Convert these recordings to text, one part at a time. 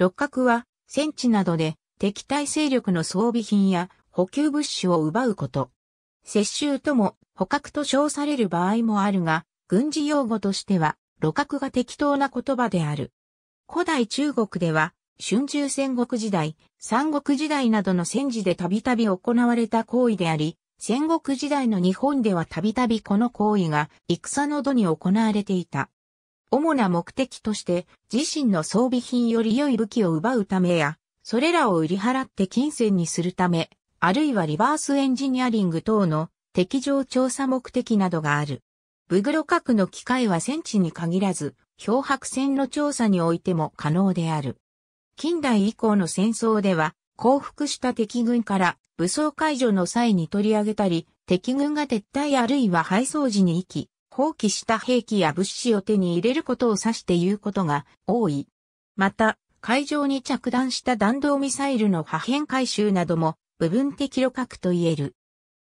六角は戦地などで敵対勢力の装備品や補給物資を奪うこと。接収とも捕獲と称される場合もあるが、軍事用語としては、露角が適当な言葉である。古代中国では、春秋戦国時代、三国時代などの戦時でたびたび行われた行為であり、戦国時代の日本ではたびたびこの行為が戦の度に行われていた。主な目的として自身の装備品より良い武器を奪うためや、それらを売り払って金銭にするため、あるいはリバースエンジニアリング等の敵情調査目的などがある。ブグロ核の機械は戦地に限らず、漂白船の調査においても可能である。近代以降の戦争では、降伏した敵軍から武装解除の際に取り上げたり、敵軍が撤退あるいは配送時に行き、放棄した兵器や物資を手に入れることを指して言うことが多い。また、海上に着弾した弾道ミサイルの破片回収なども部分的旅客と言える。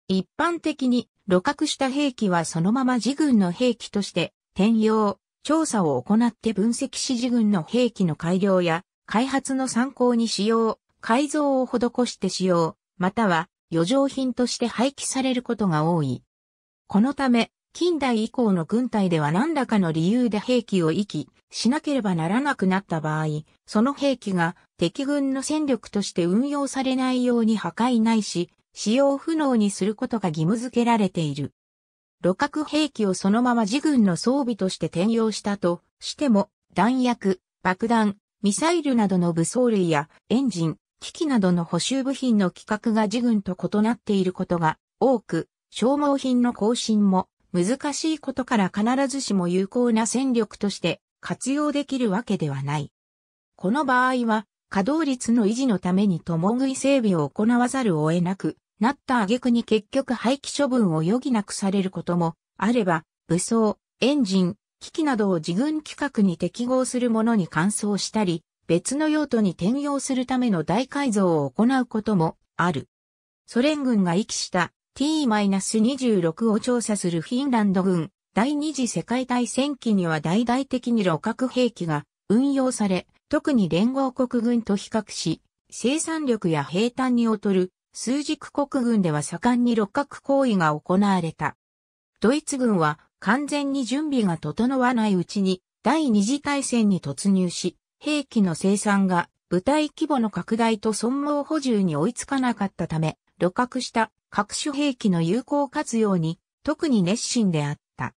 一般的に露獲した兵器はそのまま自軍の兵器として転用、調査を行って分析し自軍の兵器の改良や開発の参考に使用、改造を施して使用、または余剰品として廃棄されることが多い。このため、近代以降の軍隊では何らかの理由で兵器を遺棄しなければならなくなった場合、その兵器が敵軍の戦力として運用されないように破壊ないし、使用不能にすることが義務付けられている。露角兵器をそのまま自軍の装備として転用したとしても、弾薬、爆弾、ミサイルなどの武装類やエンジン、機器などの補修部品の規格が自軍と異なっていることが多く、消耗品の更新も難しいことから必ずしも有効な戦力として活用できるわけではない。この場合は、稼働率の維持のために共食い整備を行わざるを得なく、なった挙句に結局廃棄処分を余儀なくされることもあれば、武装、エンジン、機器などを自軍規格に適合するものに換装したり、別の用途に転用するための大改造を行うこともある。ソ連軍が遺棄した T-26 を調査するフィンランド軍、第二次世界大戦期には大々的に六角兵器が運用され、特に連合国軍と比較し、生産力や兵端に劣る数軸国軍では盛んに六角行為が行われた。ドイツ軍は完全に準備が整わないうちに第二次大戦に突入し、兵器の生産が部隊規模の拡大と損耗補充に追いつかなかったため、露角した各種兵器の有効活用に特に熱心であった。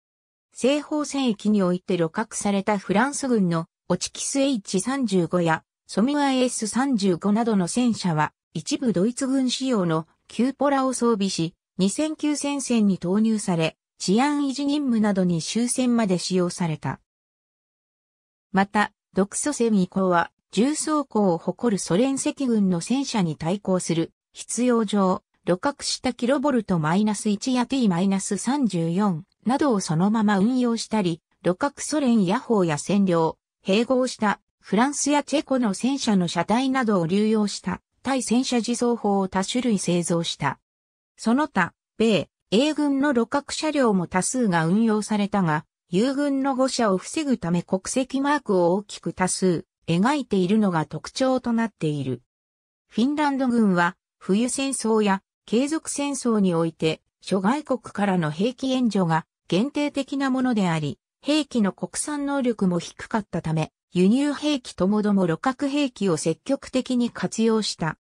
西方戦役において旅客されたフランス軍のオチキス H35 やソミュア S35 などの戦車は一部ドイツ軍仕様のキューポラを装備し2009戦線に投入され治安維持任務などに終戦まで使用された。また、独ソ戦以降は重装甲を誇るソ連赤軍の戦車に対抗する必要上旅客したキロボルト -1 や T-34 などをそのまま運用したり、旅客ソ連野砲や占領、併合したフランスやチェコの戦車の車体などを流用した対戦車自走砲を多種類製造した。その他、米、英軍の旅客車両も多数が運用されたが、友軍の誤射を防ぐため国籍マークを大きく多数描いているのが特徴となっている。フィンランド軍は冬戦争や継続戦争において、諸外国からの兵器援助が限定的なものであり、兵器の国産能力も低かったため、輸入兵器ともども露客兵器を積極的に活用した。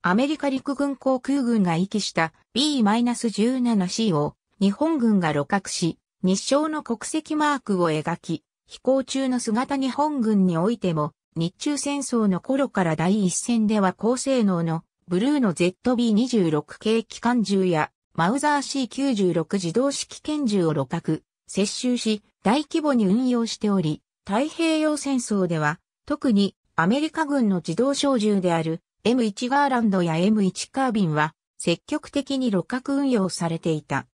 アメリカ陸軍航空軍が遺棄した B-17C を日本軍が露獲し、日照の国籍マークを描き、飛行中の姿日本軍においても、日中戦争の頃から第一線では高性能のブルーの ZB26 系機関銃や、マウザー C96 自動式拳銃を露獲、接収し、大規模に運用しており、太平洋戦争では、特にアメリカ軍の自動小銃である M1 ガーランドや M1 カービンは、積極的に露獲運用されていた。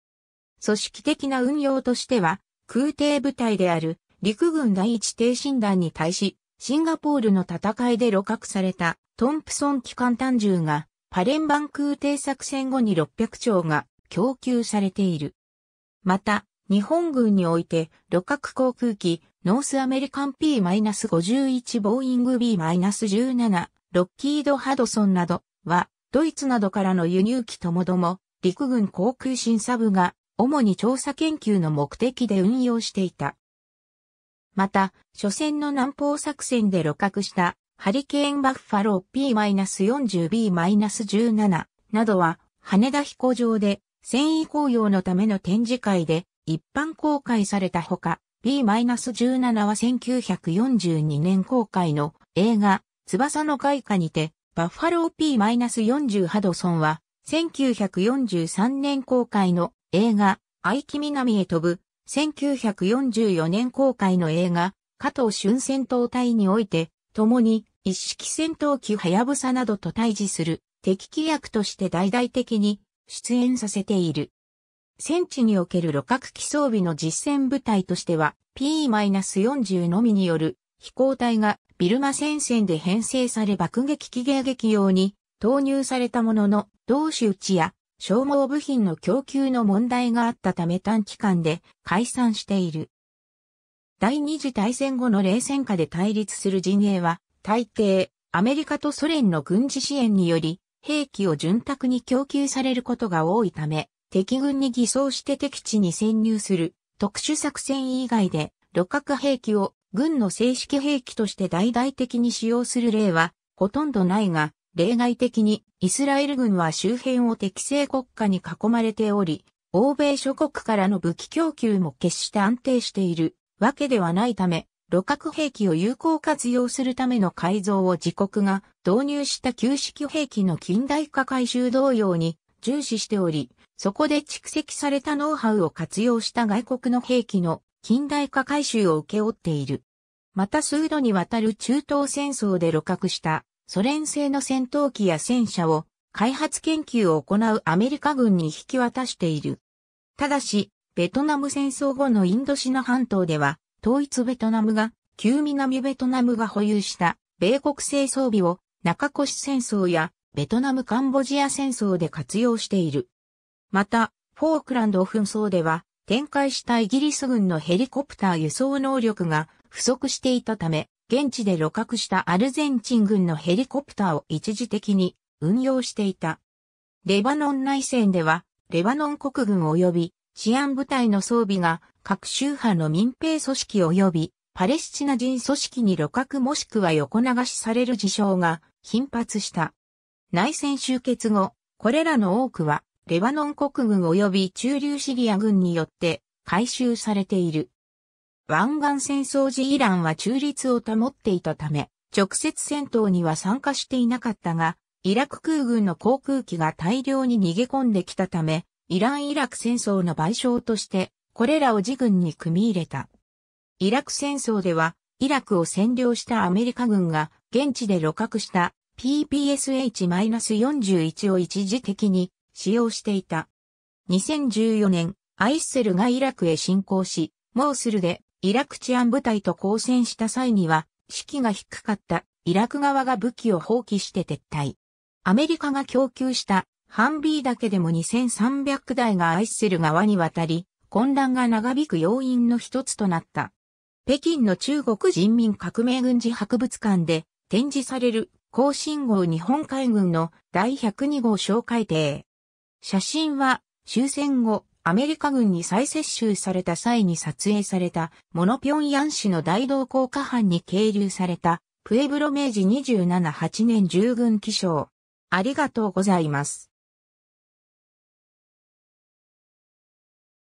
組織的な運用としては、空挺部隊である陸軍第一挺身団に対し、シンガポールの戦いで露獲されたトンプソン機関単銃がパレンバン空挺作戦後に600丁が供給されている。また、日本軍において、旅客航空機、ノースアメリカン P-51 ボーイング B-17、ロッキード・ハドソンなどは、ドイツなどからの輸入機ともども、陸軍航空審査部が、主に調査研究の目的で運用していた。また、初戦の南方作戦で露獲したハリケーンバッファロー P-40B-17 などは羽田飛行場で繊維工業のための展示会で一般公開されたほか、B-17 は1942年公開の映画翼の外貨にてバッファロー P-40 ハドソンは1943年公開の映画愛機南へ飛ぶ1944年公開の映画、加藤春戦闘隊において、共に一式戦闘機はやぶさなどと対峙する敵機役として大々的に出演させている。戦地における旅客機装備の実戦部隊としては P-40 のみによる飛行隊がビルマ戦線で編成され爆撃機迎撃用に投入されたものの同種打ちや消耗部品の供給の問題があったため短期間で解散している。第二次大戦後の冷戦下で対立する陣営は、大抵、アメリカとソ連の軍事支援により、兵器を潤沢に供給されることが多いため、敵軍に偽装して敵地に潜入する特殊作戦以外で、旅客兵器を軍の正式兵器として大々的に使用する例はほとんどないが、例外的にイスラエル軍は周辺を適正国家に囲まれており、欧米諸国からの武器供給も決して安定しているわけではないため、露核兵器を有効活用するための改造を自国が導入した旧式兵器の近代化改修同様に重視しており、そこで蓄積されたノウハウを活用した外国の兵器の近代化改修を請け負っている。また数度にわたる中東戦争で露核したソ連製の戦闘機や戦車を開発研究を行うアメリカ軍に引き渡している。ただし、ベトナム戦争後のインドシナ半島では、統一ベトナムが、旧南ベトナムが保有した米国製装備を中越戦争やベトナムカンボジア戦争で活用している。また、フォークランド紛争では、展開したイギリス軍のヘリコプター輸送能力が不足していたため、現地で露獲したアルゼンチン軍のヘリコプターを一時的に運用していた。レバノン内戦では、レバノン国軍及び治安部隊の装備が各宗派の民兵組織及びパレスチナ人組織に露獲もしくは横流しされる事象が頻発した。内戦終結後、これらの多くはレバノン国軍及び中流シリア軍によって回収されている。湾岸戦争時イランは中立を保っていたため、直接戦闘には参加していなかったが、イラク空軍の航空機が大量に逃げ込んできたため、イラン・イラク戦争の賠償として、これらを自軍に組み入れた。イラク戦争では、イラクを占領したアメリカ軍が、現地で露獲した PPSH-41 を一時的に使用していた。2014年、アイッセルがイラクへ侵攻し、モースルでイラク治安部隊と交戦した際には、士気が低かったイラク側が武器を放棄して撤退。アメリカが供給したハンビーだけでも2300台がアイセル側に渡り、混乱が長引く要因の一つとなった。北京の中国人民革命軍事博物館で展示される高信号日本海軍の第102号小海艇。写真は終戦後、アメリカ軍に再接収された際に撮影された、モノピョンヤン市の大同高下班に係留された、プエブロ明治278年従軍記章。ありがとうございます。